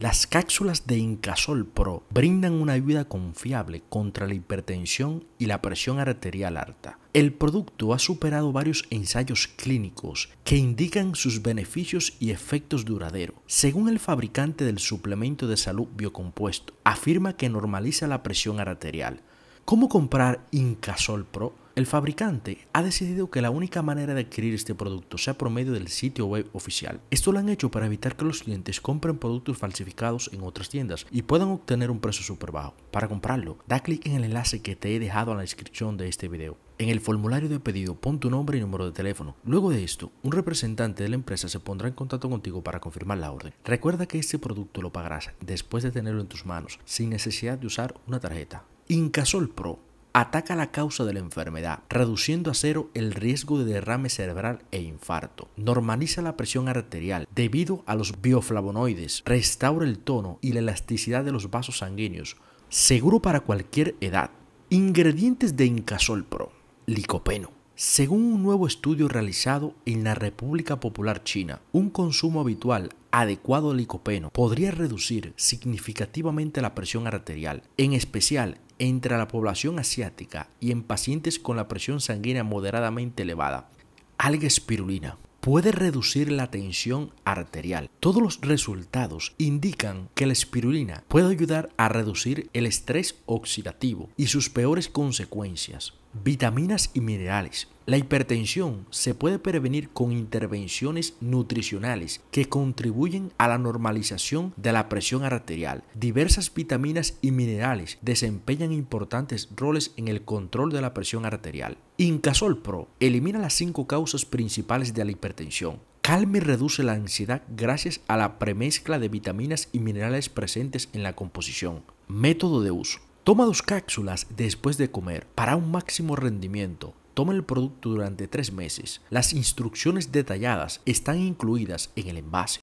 Las cápsulas de Incasol Pro brindan una ayuda confiable contra la hipertensión y la presión arterial alta. El producto ha superado varios ensayos clínicos que indican sus beneficios y efectos duraderos. Según el fabricante del suplemento de salud biocompuesto, afirma que normaliza la presión arterial. ¿Cómo comprar Incasol Pro? El fabricante ha decidido que la única manera de adquirir este producto sea por medio del sitio web oficial. Esto lo han hecho para evitar que los clientes compren productos falsificados en otras tiendas y puedan obtener un precio súper bajo. Para comprarlo, da clic en el enlace que te he dejado en la descripción de este video. En el formulario de pedido pon tu nombre y número de teléfono. Luego de esto, un representante de la empresa se pondrá en contacto contigo para confirmar la orden. Recuerda que este producto lo pagarás después de tenerlo en tus manos, sin necesidad de usar una tarjeta. Incasol Pro ataca la causa de la enfermedad, reduciendo a cero el riesgo de derrame cerebral e infarto. Normaliza la presión arterial debido a los bioflavonoides, restaura el tono y la elasticidad de los vasos sanguíneos, seguro para cualquier edad. Ingredientes de Incasol Pro, licopeno. Según un nuevo estudio realizado en la República Popular China, un consumo habitual adecuado de licopeno podría reducir significativamente la presión arterial, en especial entre la población asiática y en pacientes con la presión sanguínea moderadamente elevada. Alga espirulina puede reducir la tensión arterial. Todos los resultados indican que la espirulina puede ayudar a reducir el estrés oxidativo y sus peores consecuencias. Vitaminas y minerales. La hipertensión se puede prevenir con intervenciones nutricionales que contribuyen a la normalización de la presión arterial. Diversas vitaminas y minerales desempeñan importantes roles en el control de la presión arterial. Incasol Pro elimina las cinco causas principales de la hipertensión. Calma y reduce la ansiedad gracias a la premezcla de vitaminas y minerales presentes en la composición. Método de uso. Toma dos cápsulas después de comer para un máximo rendimiento. Toma el producto durante tres meses. Las instrucciones detalladas están incluidas en el envase.